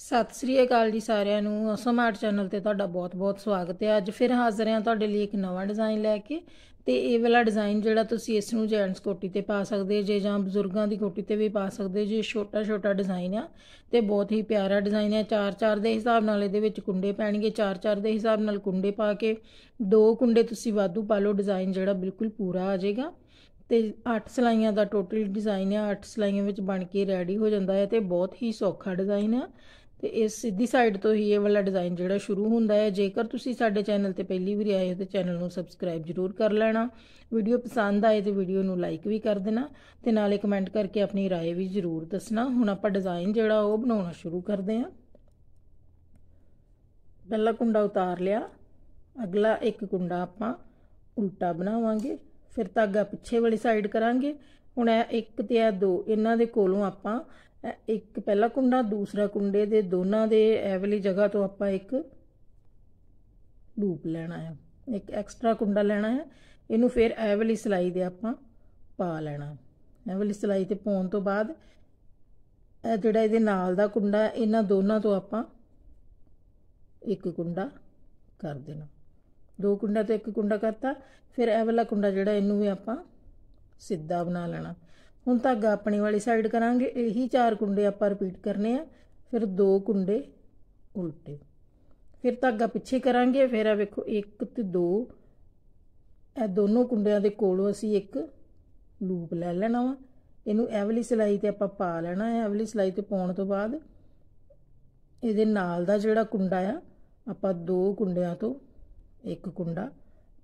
ਸਤਿ ਸ੍ਰੀ ਅਕਾਲ ਜੀ ਸਾਰਿਆਂ ਨੂੰ ਅਸਮ ਚੈਨਲ ਤੇ ਤੁਹਾਡਾ ਬਹੁਤ-ਬਹੁਤ ਸਵਾਗਤ ਹੈ ਅੱਜ ਫਿਰ ਹਾਜ਼ਰ ਹਾਂ ਤੁਹਾਡੇ ਲਈ ਇੱਕ ਨਵਾਂ ਡਿਜ਼ਾਈਨ ਲੈ ਕੇ ਤੇ ਇਹ ਵਾਲਾ ਡਿਜ਼ਾਈਨ ਜਿਹੜਾ ਤੁਸੀਂ ਇਸ ਨੂੰ ਜੈਂਟਸ ਕੋਟੀ ਤੇ ਪਾ ਸਕਦੇ ਜੇ ਜਾਂ ਬਜ਼ੁਰਗਾਂ ਦੀ ਕੋਟੀ ਤੇ ਵੀ ਪਾ ਸਕਦੇ ਜੇ ਛੋਟਾ-ਛੋਟਾ ਡਿਜ਼ਾਈਨ ਆ ਤੇ ਬਹੁਤ ਹੀ ਪਿਆਰਾ ਡਿਜ਼ਾਈਨ ਹੈ 4-4 ਦੇ ਹਿਸਾਬ ਨਾਲ ਇਹਦੇ ਵਿੱਚ ਕੁੰਡੇ ਪੈਣਗੇ 4-4 ਦੇ ਹਿਸਾਬ ਨਾਲ ਕੁੰਡੇ ਪਾ ਕੇ ਦੋ ਕੁੰਡੇ ਤੁਸੀਂ ਵਾਧੂ ਪਾ ਲਓ ਡਿਜ਼ਾਈਨ ਜਿਹੜਾ ਬਿਲਕੁਲ ਪੂਰਾ ਆ ਜਾਏਗਾ ਤੇ 8 ਸਲਾਈਆਂ ਦਾ ਟੋਟਲ ਡਿਜ਼ਾਈਨ ਹੈ 8 ਸਲਾਈਆਂ ਵਿੱਚ ਬਣ ਕੇ ਰੈਡੀ ਹੋ ਜਾਂਦਾ ਹੈ ਤੇ ਬਹੁਤ ਹੀ ਸੌਖਾ ਡਿਜ਼ਾਈਨ ਹੈ ਤੇ ਇਸ ਸਿੱਧੀ ਸਾਈਡ ਤੋਂ ਹੀ ਇਹ ਵਾਲਾ ਡਿਜ਼ਾਈਨ ਜਿਹੜਾ ਸ਼ੁਰੂ ਹੁੰਦਾ ਹੈ ਜੇਕਰ ਤੁਸੀਂ ਸਾਡੇ ਚੈਨਲ ਤੇ ਪਹਿਲੀ ਵਾਰ ਆਏ ਹੋ ਤੇ ਚੈਨਲ ਨੂੰ ਸਬਸਕ੍ਰਾਈਬ ਜਰੂਰ ਕਰ ਲੈਣਾ ਵੀਡੀਓ ਪਸੰਦ ਆਏ ਤੇ ਵੀਡੀਓ ਨੂੰ ਲਾਈਕ ਵੀ ਕਰ ਦੇਣਾ ਤੇ ਨਾਲੇ ਕਮੈਂਟ ਕਰਕੇ ਆਪਣੀ رائے ਵੀ ਜਰੂਰ ਦੱਸਣਾ ਹੁਣ ਆਪਾਂ ਡਿਜ਼ਾਈਨ ਜਿਹੜਾ ਉਹ ਬਣਾਉਣਾ ਸ਼ੁਰੂ ਕਰਦੇ ਹਾਂ ਪਹਿਲਾ ਕੁੰਡਾ ਉਤਾਰ ਲਿਆ ਅਗਲਾ ਇੱਕ ਕੁੰਡਾ ਆਪਾਂ ਉਲਟਾ ਬਣਾਵਾਂਗੇ ਫਿਰ ਤਾਂ ਅੱਗੇ ਪਿੱਛੇ ਵਾਲੀ ਸਾਈਡ ਕਰਾਂਗੇ ਹੁਣ ਇਹ ਇੱਕ ਤੇ ਇਹ ਦੋ ਇਹਨਾਂ ਦੇ ਕੋਲੋਂ ਆਪਾਂ ਇੱਕ ਪਹਿਲਾ ਕੁੰਡਾ ਦੂਸਰਾ ਕੁੰਡੇ ਦੇ ਦੋਨਾਂ ਦੇ ਐਵਲੀ ਜਗ੍ਹਾ ਤੋਂ ਆਪਾਂ ਇੱਕ ਲੂਪ ਲੈਣਾ ਹੈ ਇੱਕ ਐਕਸਟਰਾ ਕੁੰਡਾ ਲੈਣਾ ਹੈ ਇਹਨੂੰ ਫਿਰ ਐਵਲੀ ਸਲਾਈ ਦੇ ਆਪਾਂ ਪਾ ਲੈਣਾ ਐਵਲੀ ਸਲਾਈ ਤੇ ਪਾਉਣ ਤੋਂ ਬਾਅਦ ਇਹ ਜਿਹੜਾ ਇਹਦੇ ਨਾਲ ਦਾ ਕੁੰਡਾ ਇਹਨਾਂ ਦੋਨਾਂ ਤੋਂ ਆਪਾਂ ਇੱਕ ਕੁੰਡਾ ਕਰ ਦੇਣਾ ਦੋ ਕੁੰਡਾ ਤੇ ਇੱਕ ਕੁੰਡਾ ਕਰਤਾ ਫਿਰ ਇਹ ਵਾਲਾ ਕੁੰਡਾ ਜਿਹੜਾ ਇਹਨੂੰ ਵੀ ਆਪਾਂ ਸਿੱਧਾ ਬਣਾ ਲੈਣਾ ਹੁਣ ਧਾਗਾ ਆਪਣੇ ਵਾਲੀ ਸਾਈਡ ਕਰਾਂਗੇ ਇਹੀ ਚਾਰ ਕੁੰਡੇ ਆਪਾਂ ਰਿਪੀਟ ਕਰਨੇ ਆ ਫਿਰ ਦੋ ਕੁੰਡੇ ਉਲਟੇ ਫਿਰ ਧਾਗਾ ਪਿੱਛੇ ਕਰਾਂਗੇ ਫਿਰ ਆ ਵੇਖੋ 1 ਤੇ 2 ਇਹ ਦੋਨੋਂ ਕੁੰਡਿਆਂ ਦੇ ਕੋਲੋਂ ਅਸੀਂ ਇੱਕ ਲੂਪ ਲੈ ਲੈਣਾ ਵਾ ਇਹਨੂੰ ਇਹ ਵਾਲੀ ਸਿਲਾਈ ਤੇ ਆਪਾਂ ਪਾ ਲੈਣਾ ਹੈ ਇਹ ਵਾਲੀ ਸਿਲਾਈ ਤੇ ਪਾਉਣ ਤੋਂ ਬਾਅਦ ਇਹਦੇ ਨਾਲ ਦਾ ਜਿਹੜਾ ਕੁੰਡਾ ਆ ਆਪਾਂ ਦੋ ਕੁੰਡਿਆਂ ਤੋਂ ਇੱਕ ਕੁੰਡਾ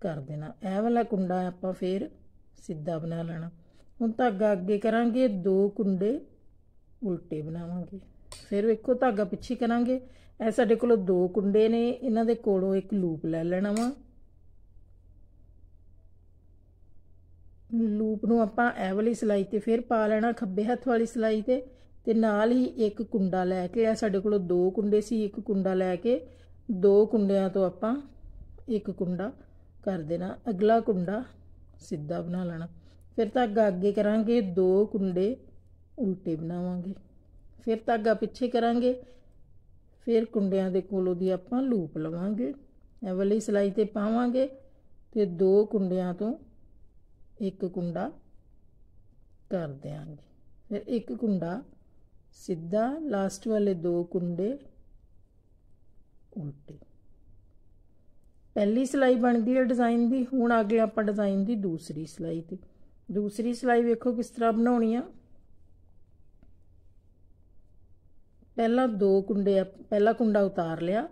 ਕਰ ਦੇਣਾ ਇਹ ਵਾਲਾ ਕੁੰਡਾ ਆਪਾਂ ਫੇਰ ਸਿੱਧਾ ਬਣਾ ਲੈਣਾ ਹੁਣ ਧਾਗਾ ਅੱਗੇ ਕਰਾਂਗੇ ਦੋ ਕੁੰਡੇ ਉਲਟੇ ਬਣਾਵਾਂਗੇ ਫਿਰ ਵੇਖੋ ਧਾਗਾ ਪਿੱਛੇ ਕਰਾਂਗੇ ਐ ਸਾਡੇ ਕੋਲ ਦੋ ਕੁੰਡੇ ਨੇ ਇਹਨਾਂ ਦੇ ਕੋਲੋਂ ਇੱਕ ਲੂਪ ਲੈ ਲੈਣਾ ਵਾ ਲੂਪ ਨੂੰ ਆਪਾਂ ਇਹ ਵਾਲੀ ਸਲਾਈ ਤੇ ਫਿਰ ਪਾ ਲੈਣਾ ਖੱਬੇ ਹੱਥ ਵਾਲੀ ਸਲਾਈ ਤੇ ਤੇ ਨਾਲ ਹੀ ਇੱਕ ਕੁੰਡਾ ਲੈ ਕੇ ਐ ਸਾਡੇ ਕੋਲ ਦੋ ਕੁੰਡੇ ਸੀ ਇੱਕ ਕੁੰਡਾ ਲੈ ਕੇ ਦੋ ਕੁੰਡਿਆਂ ਤੋਂ ਆਪਾਂ ਇੱਕ ਕੁੰਡਾ ਕਰ ਦੇਣਾ ਅਗਲਾ ਕੁੰਡਾ ਸਿੱਧਾ ਬਣਾ ਲੈਣਾ ਫਿਰ ਧਾਗਾ ਅੱਗੇ ਕਰਾਂਗੇ ਦੋ ਕੁੰਡੇ ਉਲਟੇ ਬਣਾਵਾਂਗੇ ਫਿਰ ਧਾਗਾ ਪਿੱਛੇ ਕਰਾਂਗੇ ਫਿਰ ਕੁੰਡਿਆਂ ਦੇ ਕੋਲੋਂ ਦੀ ਆਪਾਂ ਲੂਪ ਲਵਾਂਗੇ ਇਹ ਵਾਲੀ ਸਲਾਈ ਤੇ ਪਾਵਾਂਗੇ ਤੇ ਦੋ ਕੁੰਡਿਆਂ ਤੋਂ ਇੱਕ ਕੁੰਡਾ ਕਰ ਦਿਆਂਗੇ ਫਿਰ ਇੱਕ ਕੁੰਡਾ ਸਿੱਧਾ ਲਾਸਟ ਵਾਲੇ ਦੋ ਕੁੰਡੇ ਉਲਟੇ ਪਹਿਲੀ ਸਲਾਈ ਬਣ ਗਈ ਹੈ ਡਿਜ਼ਾਈਨ ਦੀ ਹੁਣ ਅੱਗੇ ਆਪਾਂ ਡਿਜ਼ਾਈਨ ਦੀ ਦੂਸਰੀ ਸਲਾਈ ਤੇ ਦੂਸਰੀ ਸਲਾਈ ਵੇਖੋ ਕਿਸ ਤਰ੍ਹਾਂ ਬਣਾਉਣੀ ਆ ਪਹਿਲਾਂ ਦੋ ਕੁੰਡੇ ਪਹਿਲਾ ਕੁੰਡਾ ਉਤਾਰ ਲਿਆ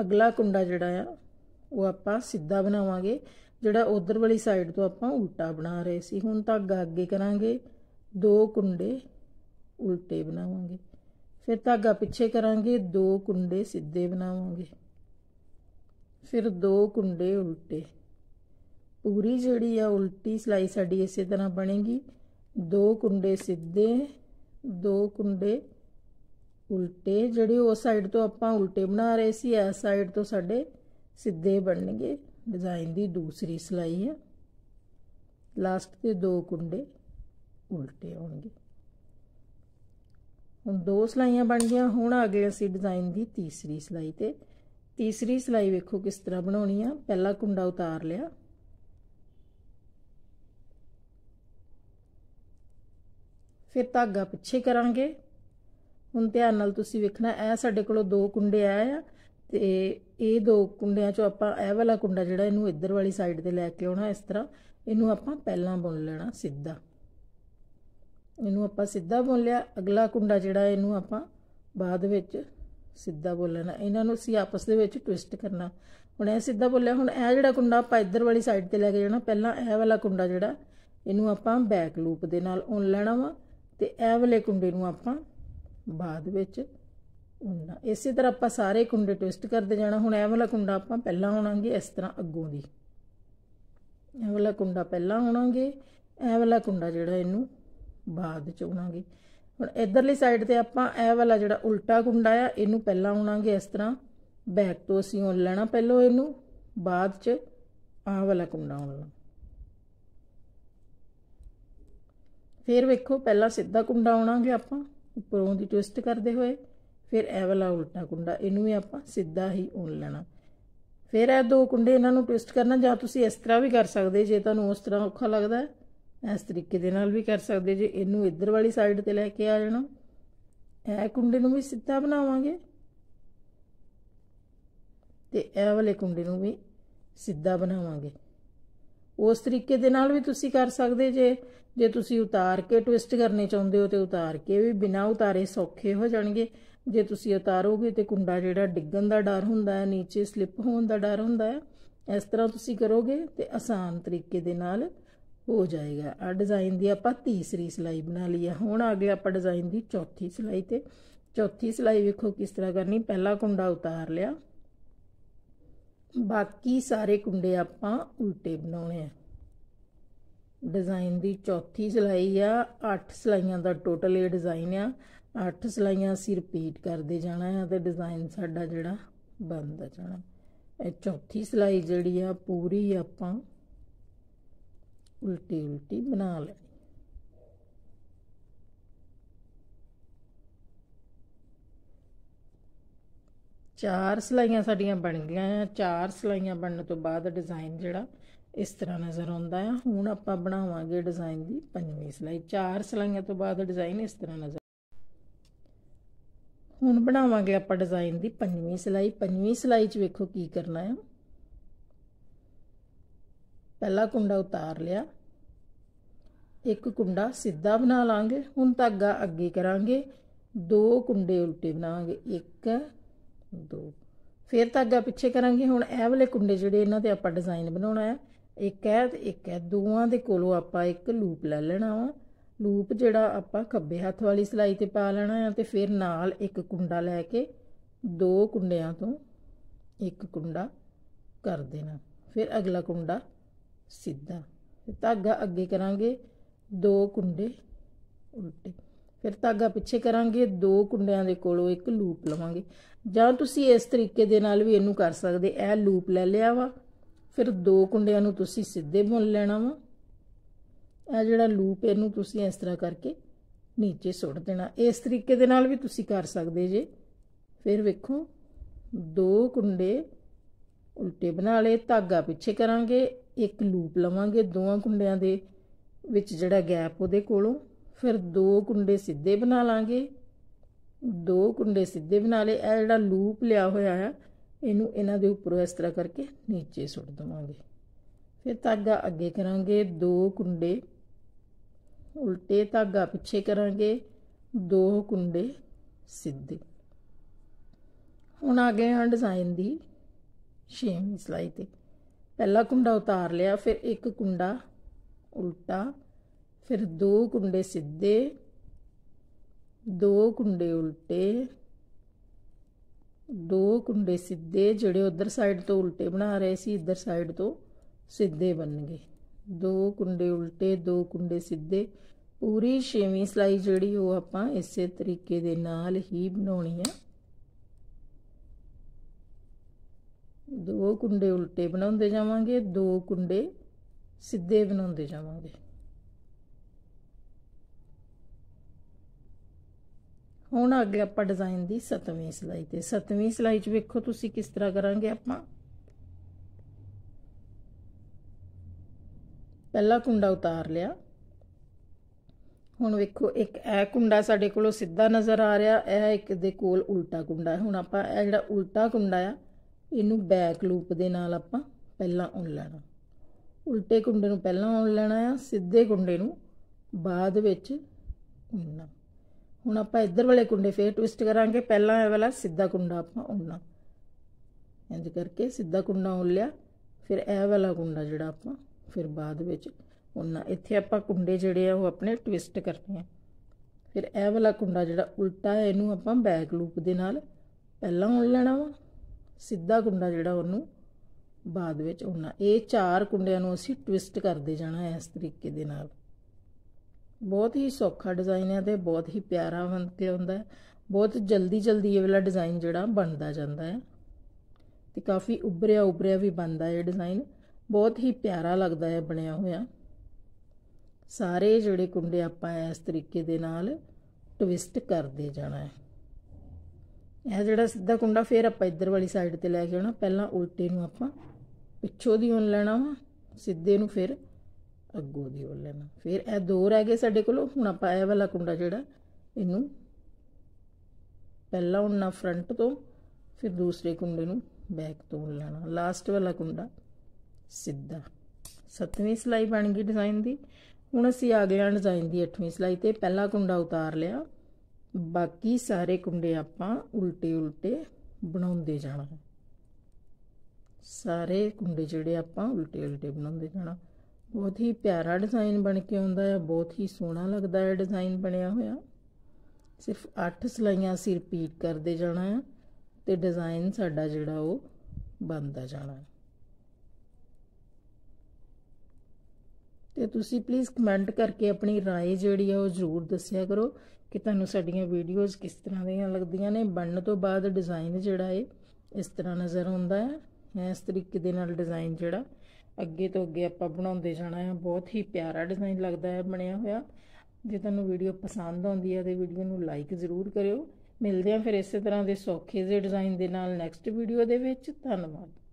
ਅਗਲਾ ਕੁੰਡਾ ਜਿਹੜਾ ਆ ਉਹ ਆਪਾਂ ਸਿੱਧਾ ਬਣਾਵਾਂਗੇ ਜਿਹੜਾ ਉਧਰ ਵਾਲੀ ਸਾਈਡ ਤੋਂ ਆਪਾਂ ਉਲਟਾ ਬਣਾ ਰਹੇ ਸੀ ਹੁਣ ਧਾਗਾ ਅੱਗੇ ਕਰਾਂਗੇ ਦੋ ਕੁੰਡੇ ਉਲਟੇ ਬਣਾਵਾਂਗੇ ਫਿਰ ਧਾਗਾ ਪਿੱਛੇ ਕਰਾਂਗੇ ਦੋ ਕੁੰਡੇ ਸਿੱਧੇ ਬਣਾਵਾਂਗੇ ਫਿਰ ਦੋ ਕੁੰਡੇ ਉਲਟੇ ਪੂਰੀ ਜਿਹੜੀ ਆ ਉਲਟੀ ਸਲਾਈ ਸਾਡੀ ਇਸੇ ਤਰ੍ਹਾਂ ਬਣੇਗੀ ਦੋ ਕੁੰਡੇ ਸਿੱਧੇ ਦੋ ਕੁੰਡੇ ਉਲਟੇ ਜਿਹੜੇ ਉਸ ਸਾਈਡ ਤੋਂ ਆਪਾਂ ਉਲਟੇ ਬਣਾ ਰਹੇ ਸੀ ਇਸ ਸਾਈਡ ਤੋਂ ਸਾਡੇ ਸਿੱਧੇ ਬਣਨਗੇ ਡਿਜ਼ਾਈਨ ਦੀ ਦੂਸਰੀ ਸਲਾਈ ਹੈ ਲਾਸਟ ਤੇ ਦੋ ਕੁੰਡੇ ਉਲਟੇ ਹੋਣਗੇ ਹੁਣ ਦੋ ਸਲਾਈਆਂ ਬਣ ਗਈਆਂ ਹੁਣ ਆ ਗਏ ਅਸੀਂ ਡਿਜ਼ਾਈਨ ਦੀ ਤੀਸਰੀ ਸਲਾਈ ਤੇ ਤੀਸਰੀ ਸਲਾਈ ਵੇਖੋ ਕਿਸ ਤਰ੍ਹਾਂ ਬਣਾਉਣੀ ਆ ਪਹਿਲਾ ਕੁੰਡਾ ਉਤਾਰ ਲਿਆ ਫਿਰ ਧਾਗਾ ਪਿੱਛੇ ਕਰਾਂਗੇ ਹੁਣ ਧਿਆਨ ਨਾਲ ਤੁਸੀਂ ਵੇਖਣਾ ਇਹ ਸਾਡੇ ਕੋਲੋਂ ਦੋ ਕੁੰਡੇ ਆਏ ਆ ਤੇ ਇਹ ਦੋ ਕੁੰਡਿਆਂ ਚੋਂ ਆਪਾਂ ਇਹ ਵਾਲਾ ਕੁੰਡਾ ਜਿਹੜਾ ਇਹਨੂੰ ਇੱਧਰ ਵਾਲੀ ਸਾਈਡ ਤੇ ਲੈ ਕੇ ਆਉਣਾ ਇਸ ਤਰ੍ਹਾਂ ਇਹਨੂੰ ਆਪਾਂ ਪਹਿਲਾਂ ਬੁਣ ਲੈਣਾ ਸਿੱਧਾ ਇਹਨੂੰ ਆਪਾਂ ਸਿੱਧਾ ਬੁਣ ਲਿਆ ਅਗਲਾ ਕੁੰਡਾ ਜਿਹੜਾ ਇਹਨੂੰ ਆਪਾਂ ਬਾਅਦ ਵਿੱਚ ਸਿੱਧਾ ਬੋਲਣਾ ਇਹਨਾਂ ਨੂੰ ਅਸੀਂ ਆਪਸ ਦੇ ਵਿੱਚ ਟਵਿਸਟ ਕਰਨਾ ਹੁਣ ਇਹ ਸਿੱਧਾ ਬੋਲਿਆ ਹੁਣ ਇਹ ਜਿਹੜਾ ਕੁੰਡਾ ਆਪਾਂ ਇੱਧਰ ਵਾਲੀ ਸਾਈਡ ਤੇ ਲੈ ਕੇ ਜਾਣਾ ਪਹਿਲਾਂ ਇਹ ਵਾਲਾ ਕੁੰਡਾ ਜਿਹੜਾ ਇਹਨੂੰ ਆਪਾਂ ਬੈਕ ਲੂਪ ਦੇ ਨਾਲ ਉਨ ਲੈਣਾ ਵਾ ਤੇ ਇਹ ਵਾਲੇ ਕੁੰਡੇ ਨੂੰ ਆਪਾਂ ਬਾਅਦ ਵਿੱਚ ਉੰਨਾ ਇਸੇ ਤਰ੍ਹਾਂ ਆਪਾਂ ਸਾਰੇ ਕੁੰਡੇ ਟਵਿਸਟ ਕਰਦੇ ਜਾਣਾ ਹੁਣ ਇਹ ਵਾਲਾ ਕੁੰਡਾ ਆਪਾਂ ਪਹਿਲਾਂ ਹੋਣਾਗੇ ਇਸ ਤਰ੍ਹਾਂ ਅੱਗੋਂ ਦੀ ਇਹ ਵਾਲਾ ਕੁੰਡਾ ਪਹਿਲਾਂ ਹੋਣਾਗੇ ਇਹ ਵਾਲਾ ਕੁੰਡਾ ਜਿਹੜਾ ਇਹਨੂੰ ਬਾਅਦ ਚ ਹੋਣਾਗੇ ਹੁਣ ਇਧਰਲੀ ਸਾਈਡ ਤੇ ਆਪਾਂ ਇਹ ਵਾਲਾ ਜਿਹੜਾ ਉਲਟਾ ਕੁੰਡਾ ਆ ਇਹਨੂੰ ਪਹਿਲਾਂ ਹੋਣਾਗੇ ਇਸ ਤਰ੍ਹਾਂ ਬੈਕ ਤੋਂ ਅਸੀਂ ਉਹ ਲੈਣਾ ਪਹਿਲਾਂ ਇਹਨੂੰ ਬਾਅਦ ਚ ਆਹ ਵਾਲਾ ਕੁੰਡਾ ਹੋਣਾ ਫਿਰ ਵੇਖੋ ਪਹਿਲਾਂ ਸਿੱਧਾ ਕੁੰਡਾ ਆਉਣਾਗੇ ਆਪਾਂ ਉੱਪਰੋਂ ਦੀ ਟਵਿਸਟ ਕਰਦੇ ਹੋਏ ਫਿਰ ਇਹ ਵਾਲਾ ਉਲਟਾ ਕੁੰਡਾ ਇਹਨੂੰ ਵੀ ਆਪਾਂ ਸਿੱਧਾ ਹੀ ਉਣ ਲੈਣਾ ਫਿਰ ਇਹ ਦੋ ਕੁੰਡੇ ਇਹਨਾਂ ਨੂੰ ਟਵਿਸਟ ਕਰਨਾ ਜਾਂ ਤੁਸੀਂ ਇਸ ਤਰ੍ਹਾਂ ਵੀ ਕਰ ਸਕਦੇ ਜੇ ਤੁਹਾਨੂੰ ਉਸ ਤਰ੍ਹਾਂ ਔਖਾ ਲੱਗਦਾ ਇਸ ਤਰੀਕੇ ਦੇ ਨਾਲ ਵੀ ਕਰ ਸਕਦੇ ਜੇ ਇਹਨੂੰ ਇੱਧਰ ਵਾਲੀ ਸਾਈਡ ਤੇ ਲੈ ਕੇ ਆ ਜਾਣਾ ਇਹ ਕੁੰਡੇ ਨੂੰ ਵੀ ਸਿੱਧਾ ਬਣਾਵਾਂਗੇ ਤੇ ਇਹ ਵਾਲੇ ਕੁੰਡੇ ਨੂੰ ਵੀ ਸਿੱਧਾ ਬਣਾਵਾਂਗੇ ਉਸ ਤਰੀਕੇ ਦੇ ਨਾਲ ਵੀ ਤੁਸੀਂ ਕਰ ਸਕਦੇ ਜੇ ਜੇ ਤੁਸੀਂ ਉਤਾਰ ਕੇ ਟਵਿਸਟ ਕਰਨੇ ਚਾਹੁੰਦੇ ਹੋ ਤੇ ਉਤਾਰ ਕੇ ਵੀ ਬਿਨਾ ਉਤਾਰੇ ਸੌਖੇ ਹੋ ਜਾਣਗੇ ਜੇ ਤੁਸੀਂ ਉਤਾਰੋਗੇ ਤੇ ਕੁੰਡਾ ਜਿਹੜਾ ਡਿੱਗਣ ਦਾ ਡਰ ਹੁੰਦਾ ਹੈ ਨੀਚੇ ਸਲਿੱਪ ਹੋਣ ਦਾ ਡਰ ਹੁੰਦਾ ਹੈ ਇਸ ਤਰ੍ਹਾਂ ਤੁਸੀਂ ਕਰੋਗੇ ਤੇ ਆਸਾਨ ਤਰੀਕੇ ਦੇ ਨਾਲ ਹੋ ਜਾਏਗਾ ਆ ਡਿਜ਼ਾਈਨ ਦੀ ਆਪਾਂ ਤੀਸਰੀ ਸਲਾਈ ਬਣਾ ਲਈ ਹੈ ਹੁਣ ਆ ਗਿਆ ਆਪਾਂ ਡਿਜ਼ਾਈਨ ਦੀ ਚੌਥੀ ਸਲਾਈ ਤੇ ਚੌਥੀ ਸਲਾਈ ਵੇਖੋ ਕਿਸ ਤਰ੍ਹਾਂ ਕਰਨੀ ਪਹਿਲਾ ਕੁੰਡਾ ਉਤਾਰ ਲਿਆ ਬਾਕੀ ਸਾਰੇ ਕੁੰਡੇ ਆਪਾਂ ਉਲਟੇ ਬਣਾਉਣੇ ਆ ਡਿਜ਼ਾਈਨ ਦੀ ਚੌਥੀ ਸਲਾਈ ਆ 8 ਸਲਾਈਆਂ ਦਾ ਟੋਟਲ ਇਹ ਡਿਜ਼ਾਈਨ ਆ 8 ਸਲਾਈਆਂ ਅਸੀਂ ਰਿਪੀਟ ਕਰਦੇ ਜਾਣਾ ਆ ਤੇ ਡਿਜ਼ਾਈਨ ਸਾਡਾ ਜਿਹੜਾ ਬਣਦਾ ਜਾਣਾ ਇਹ ਚੌਥੀ ਸਲਾਈ ਜਿਹੜੀ ਆ ਪੂਰੀ ਆਪਾਂ ਉਲਟੀ ਉਲਟੀ ਬਣਾ ਲੈਣੀ ਚਾਰ ਸਲਾਈਆਂ ਸਾਡੀਆਂ ਬਣ ਗਈਆਂ ਆ ਚਾਰ ਸਲਾਈਆਂ ਬਣਨ ਤੋਂ ਬਾਅਦ ਡਿਜ਼ਾਈਨ ਜਿਹੜਾ ਇਸ ਤਰ੍ਹਾਂ ਨਜ਼ਰ ਆਉਂਦਾ ਆ ਹੁਣ ਆਪਾਂ ਬਣਾਵਾਂਗੇ ਡਿਜ਼ਾਈਨ ਦੀ ਪੰਜਵੀਂ ਸਲਾਈ ਚਾਰ ਸਲਾਈਆਂ ਤੋਂ ਬਾਅਦ ਡਿਜ਼ਾਈਨ ਇਸ ਤਰ੍ਹਾਂ ਨਜ਼ਰ ਹੁਣ ਬਣਾਵਾਂਗੇ ਆਪਾਂ ਡਿਜ਼ਾਈਨ ਦੀ ਪੰਜਵੀਂ ਸਲਾਈ ਪੰਜਵੀਂ ਸਲਾਈ 'ਚ ਵੇਖੋ ਕੀ ਕਰਨਾ ਹੈ ਪਹਿਲਾ ਕੁੰਡਾ ਉਤਾਰ ਲਿਆ ਇੱਕ ਕੁੰਡਾ ਸਿੱਧਾ ਬਣਾ ਲਾਂਗੇ ਹੁਣ ਧਾਗਾ ਅੱਗੇ ਕਰਾਂਗੇ ਦੋ ਕੁੰਡੇ ਉਲਟੇ ਬਣਾਵਾਂਗੇ ਇੱਕ ਦੋ ਫੇਰ ਧਾਗਾ ਪਿੱਛੇ ਕਰਾਂਗੇ ਹੁਣ ਇਹ ਵਾਲੇ ਕੁੰਡੇ ਜਿਹੜੇ ਇਹਨਾਂ ਤੇ ਆਪਾਂ ਡਿਜ਼ਾਈਨ ਬਣਾਉਣਾ ਹੈ ਇੱਕ ਹੈ ਤੇ ਇੱਕ ਹੈ ਦੋਵਾਂ ਦੇ ਕੋਲੋਂ ਆਪਾਂ ਇੱਕ ਲੂਪ ਲੈ ਲੈਣਾ ਵਾ ਲੂਪ ਜਿਹੜਾ ਆਪਾਂ ਖੱਬੇ ਹੱਥ ਵਾਲੀ ਸਲਾਈ ਤੇ ਪਾ ਲੈਣਾ ਹੈ ਤੇ ਫਿਰ ਨਾਲ ਇੱਕ ਕੁੰਡਾ ਲੈ ਕੇ ਦੋ ਕੁੰਡਿਆਂ ਤੋਂ ਇੱਕ ਕੁੰਡਾ ਕਰ ਦੇਣਾ ਫਿਰ ਅਗਲਾ ਕੁੰਡਾ ਸਿੱਧਾ ਧਾਗਾ ਅੱਗੇ ਕਰਾਂਗੇ ਦੋ ਕੁੰਡੇ ਉਲਟੇ ਫਿਰ ਧਾਗਾ ਪਿੱਛੇ ਕਰਾਂਗੇ ਦੋ ਕੁੰਡਿਆਂ ਦੇ ਕੋਲੋਂ ਇੱਕ ਲੂਪ ਲਵਾਂਗੇ ਜਾਂ ਤੁਸੀਂ ਇਸ ਤਰੀਕੇ ਦੇ ਨਾਲ ਵੀ ਇਹਨੂੰ ਕਰ ਸਕਦੇ ਐ ਲੂਪ ਲੈ ਲਿਆ ਵਾ ਫਿਰ ਦੋ ਕੁੰਡਿਆਂ ਨੂੰ ਤੁਸੀਂ ਸਿੱਧੇ ਬੁਣ ਲੈਣਾ ਵਾ ਇਹ ਜਿਹੜਾ ਲੂਪ ਇਹਨੂੰ ਤੁਸੀਂ ਇਸ ਤਰ੍ਹਾਂ ਕਰਕੇ ਨੀਚੇ ਸੁੱਟ ਦੇਣਾ ਇਸ ਤਰੀਕੇ ਦੇ ਨਾਲ ਵੀ ਤੁਸੀਂ ਕਰ ਸਕਦੇ ਜੇ ਫਿਰ ਵੇਖੋ ਦੋ ਕੁੰਡੇ ਉਲਟੇ ਬਣਾ ਲਏ ਧਾਗਾ ਪਿੱਛੇ ਕਰਾਂਗੇ ਇੱਕ ਲੂਪ ਲਵਾਂਗੇ ਦੋਵਾਂ ਕੁੰਡਿਆਂ ਦੇ ਵਿੱਚ ਜਿਹੜਾ ਗੈਪ ਉਹਦੇ ਕੋਲੋਂ ਫਿਰ ਦੋ ਕੁੰਡੇ ਸਿੱਧੇ ਬਣਾ ਲਾਂਗੇ ਦੋ ਕੁੰਡੇ ਸਿੱਧੇ ਬਣਾ ਲੈ ਇਹ ਜਿਹੜਾ ਲੂਪ ਲਿਆ ਹੋਇਆ ਹੈ ਇਹਨੂੰ ਇਹਨਾਂ ਦੇ ਉੱਪਰੋਂ ਇਸ ਤਰ੍ਹਾਂ ਕਰਕੇ ਨੀਚੇ ਸੁੱਟ ਦਵਾਂਗੇ ਫਿਰ ਧਾਗਾ ਅੱਗੇ ਕਰਾਂਗੇ ਦੋ ਕੁੰਡੇ ਉਲਟੇ ਧਾਗਾ ਪਿੱਛੇ ਕਰਾਂਗੇ ਦੋ ਕੁੰਡੇ ਸਿੱਧੇ ਹੁਣ ਆ ਗਏ ਹਾਂ ਡਿਜ਼ਾਈਨ ਦੀ ਛੇਵੀਂ ਸਲਾਈ ਤੇ ਪਹਿਲਾ ਕੁੰਡਾ ਉਤਾਰ ਲਿਆ ਫਿਰ ਇੱਕ ਕੁੰਡਾ ਉਲਟਾ ਫਿਰ ਦੋ ਕੁੰਡੇ ਸਿੱਧੇ ਦੋ ਕੁੰਡੇ ਉਲਟੇ ਦੋ ਕੁੰਡੇ ਸਿੱਧੇ ਜਿਹੜੇ ਉਧਰ ਸਾਈਡ ਤੋਂ ਉਲਟੇ ਬਣਾ ਰਹੇ ਸੀ ਇੱਧਰ ਸਾਈਡ ਤੋਂ ਸਿੱਧੇ ਬਣਨਗੇ ਦੋ ਕੁੰਡੇ ਉਲਟੇ ਦੋ ਕੁੰਡੇ ਸਿੱਧੇ ਪੂਰੀ ਛੇਵੀਂ ਸਲਾਈ ਜਿਹੜੀ ਉਹ ਆਪਾਂ ਇਸੇ ਤਰੀਕੇ ਦੇ ਨਾਲ ਹੀ ਬਣਾਉਣੀ ਆ ਦੋ ਕੁੰਡੇ ਉਲਟੇ ਬਣਾਉਂਦੇ ਜਾਵਾਂਗੇ ਦੋ ਕੁੰਡੇ ਸਿੱਧੇ ਬਣਾਉਂਦੇ ਜਾਵਾਂਗੇ ਹੁਣ ਅੱਗੇ ਆਪਾਂ ਡਿਜ਼ਾਈਨ ਦੀ 7ਵੀਂ ਸਲਾਈ ਤੇ 7ਵੀਂ ਸਲਾਈ 'ਚ ਵੇਖੋ ਤੁਸੀਂ ਕਿਸ ਤਰ੍ਹਾਂ ਕਰਾਂਗੇ ਆਪਾਂ ਪਹਿਲਾ ਕੁੰਡਾ ਉਤਾਰ ਲਿਆ ਹੁਣ ਵੇਖੋ ਇੱਕ ਇਹ ਕੁੰਡਾ ਸਾਡੇ ਕੋਲੋਂ ਸਿੱਧਾ ਨਜ਼ਰ ਆ ਰਿਹਾ ਇਹ ਇੱਕ ਦੇ ਕੋਲ ਉਲਟਾ ਕੁੰਡਾ ਹੁਣ ਆਪਾਂ ਇਹ ਜਿਹੜਾ ਉਲਟਾ ਕੁੰਡਾ ਆ ਇਹਨੂੰ ਬੈਕ ਲੂਪ ਦੇ ਨਾਲ ਆਪਾਂ ਪਹਿਲਾਂ ਉਣ ਲੈਣਾ ਉਲਟੇ ਕੁੰਡੇ ਨੂੰ ਪਹਿਲਾਂ ਉਣ ਲੈਣਾ ਆ ਸਿੱਧੇ ਕੁੰਡੇ ਨੂੰ ਬਾਅਦ ਵਿੱਚ ਉਣਨਾ ਹੁਣ ਆਪਾਂ ਇੱਧਰ ਵਾਲੇ ਕੁੰਡੇ ਫੇਰ ਟਵਿਸਟ ਕਰਾਂਗੇ ਪਹਿਲਾਂ ਇਹ ਵਾਲਾ ਸਿੱਧਾ ਕੁੰਡਾ ਆਪਾਂ ਉੜਨਾ ਇੰਜ ਕਰਕੇ ਸਿੱਧਾ ਕੁੰਡਾ ਉਣ ਲਿਆ ਫਿਰ ਇਹ ਵਾਲਾ ਕੁੰਡਾ ਜਿਹੜਾ ਆਪਾਂ ਫਿਰ ਬਾਅਦ ਵਿੱਚ ਉੜਨਾ ਇੱਥੇ ਆਪਾਂ ਕੁੰਡੇ ਜਿਹੜੇ ਆ ਉਹ ਆਪਣੇ ਟਵਿਸਟ ਕਰਨੇ ਆ ਫਿਰ ਇਹ ਵਾਲਾ ਕੁੰਡਾ ਜਿਹੜਾ ਉਲਟਾ ਹੈ ਇਹਨੂੰ ਆਪਾਂ ਬੈਕ ਲੂਪ ਦੇ ਨਾਲ ਪਹਿਲਾਂ ਉਣ ਲੈਣਾ ਵਾ ਸਿੱਧਾ ਕੁੰਡਾ ਜਿਹੜਾ ਉਹਨੂੰ ਬਾਅਦ ਵਿੱਚ ਉੜਨਾ ਇਹ ਚਾਰ ਕੁੰਡਿਆਂ ਨੂੰ ਅਸੀਂ ਟਵਿਸਟ ਕਰਦੇ ਜਾਣਾ ਇਸ ਤਰੀਕੇ ਦੇ ਨਾਲ ਬਹੁਤ ਹੀ ਸੌਖਾ ਡਿਜ਼ਾਈਨ ਹੈ ਤੇ ਬਹੁਤ ਹੀ ਪਿਆਰਾ ਬਣ ਕੇ ਆਉਂਦਾ ਬਹੁਤ ਜਲਦੀ ਜਲਦੀ ਇਹ ਵਾਲਾ ਡਿਜ਼ਾਈਨ ਜਿਹੜਾ ਬਣਦਾ ਜਾਂਦਾ ਹੈ ਤੇ ਕਾਫੀ ਉਭਰਿਆ ਉਭਰਿਆ ਵੀ ਬਣਦਾ ਇਹ ਡਿਜ਼ਾਈਨ ਬਹੁਤ ਹੀ ਪਿਆਰਾ ਲੱਗਦਾ ਹੈ ਬਣਿਆ ਹੋਇਆ ਸਾਰੇ ਜਿਹੜੇ ਕੁੰਡੇ ਆਪਾਂ ਇਸ ਤਰੀਕੇ ਦੇ ਨਾਲ ਟਵਿਸਟ ਕਰਦੇ ਜਾਣਾ ਹੈ ਇਹ ਜਿਹੜਾ ਸਿੱਧਾ ਕੁੰਡਾ ਫੇਰ ਆਪਾਂ ਇੱਧਰ ਵਾਲੀ ਸਾਈਡ ਤੇ ਲੈ ਕੇ ਆਉਣਾ ਪਹਿਲਾਂ ਉਲਟੇ ਨੂੰ ਆਪਾਂ ਪਿੱਛੋਂ ਦੀ ਉਣ ਲੈਣਾ ਵਾ ਸਿੱਧੇ ਨੂੰ ਫਿਰ ਅੱਗੋਂ ਦੀ ਉਹ ਲੈਣਾ ਫਿਰ ਇਹ ਦੋ ਰਹਿ ਗਏ ਸਾਡੇ ਕੋਲ ਹੁਣ ਆਪਾਂ ਇਹ ਵਾਲਾ ਕੁੰਡਾ ਜਿਹੜਾ ਇਹਨੂੰ ਪਹਿਲਾਂ ਉਹਨਾਂ ਫਰੰਟ ਤੋਂ ਫਿਰ ਦੂਸਰੇ ਕੁੰਡੇ ਨੂੰ ਬੈਕ ਤੋਂ ਲੈਣਾ ਲਾਸਟ ਵਾਲਾ ਕੁੰਡਾ ਸਿੱਧਾ ਸੱਤਵੀਂ ਸਲਾਈ ਬਣ ਗਈ ਡਿਜ਼ਾਈਨ ਦੀ ਹੁਣ ਅਸੀਂ ਆ ਗਏ ਡਿਜ਼ਾਈਨ ਦੀ 8ਵੀਂ ਸਲਾਈ ਤੇ ਪਹਿਲਾ ਕੁੰਡਾ ਉਤਾਰ ਲਿਆ ਬਾਕੀ ਸਾਰੇ ਕੁੰਡੇ ਆਪਾਂ ਉਲਟੇ ਉਲਟੇ ਬਣਾਉਂਦੇ ਜਾਣਾ ਸਾਰੇ ਕੁੰਡੇ ਜਿਹੜੇ ਆਪਾਂ ਉਲਟੇ ਉਲਟੇ ਬਣਾਉਂਦੇ ਜਾਣਾ ਬਹੁਤ ਹੀ ਪਿਆਰਾ ਡਿਜ਼ਾਈਨ ਬਣ ਕੇ ਆਉਂਦਾ ਹੈ ਬਹੁਤ ਹੀ ਸੋਹਣਾ ਲੱਗਦਾ ਹੈ ਡਿਜ਼ਾਈਨ ਬਣਿਆ ਹੋਇਆ ਸਿਰਫ 8 ਸਲਾਈਆਂ ਅਸੀਂ ਰਿਪੀਟ ਕਰਦੇ ਜਾਣਾ ਹੈ ਤੇ ਡਿਜ਼ਾਈਨ ਸਾਡਾ ਜਿਹੜਾ ਉਹ ਬਣਦਾ ਜਾਣਾ ਹੈ ਤੇ ਤੁਸੀਂ ਪਲੀਜ਼ ਕਮੈਂਟ ਕਰਕੇ ਆਪਣੀ رائے ਜਿਹੜੀ ਹੈ ਉਹ ਜ਼ਰੂਰ ਦੱਸਿਆ ਕਰੋ ਕਿ ਤੁਹਾਨੂੰ ਸਾਡੀਆਂ ਵੀਡੀਓਜ਼ ਕਿਸ ਤਰ੍ਹਾਂ ਦੀਆਂ ਲੱਗਦੀਆਂ ਨੇ ਬਣਨ ਤੋਂ ਬਾਅਦ ਡਿਜ਼ਾਈਨ ਜਿਹੜਾ ਹੈ ਇਸ ਤਰ੍ਹਾਂ ਨਜ਼ਰ ਆਉਂਦਾ ਹੈ ਇਸ ਤਰੀਕੇ ਦੇ ਨਾਲ ਡਿਜ਼ਾਈਨ ਜਿਹੜਾ ਅੱਗੇ ਤੋਂ ਅੱਗੇ ਆਪਾਂ ਬਣਾਉਂਦੇ ਜਾਣਾ ਹੈ ਬਹੁਤ ਹੀ ਪਿਆਰਾ ਡਿਜ਼ਾਈਨ ਲੱਗਦਾ ਹੈ ਬਣਿਆ ਹੋਇਆ ਜੇ ਤੁਹਾਨੂੰ ਵੀਡੀਓ ਪਸੰਦ ਆਉਂਦੀ ਹੈ ਤੇ ਵੀਡੀਓ ਨੂੰ ਲਾਈਕ ਜ਼ਰੂਰ ਕਰਿਓ ਮਿਲਦੇ ਹਾਂ ਫਿਰ ਇਸੇ ਤਰ੍ਹਾਂ ਦੇ ਸੌਖੇ ਜਿਹੇ ਡਿਜ਼ਾਈਨ ਦੇ ਨਾਲ ਨੈਕਸਟ ਵੀਡੀਓ ਦੇ ਵਿੱਚ ਧੰਨਵਾਦ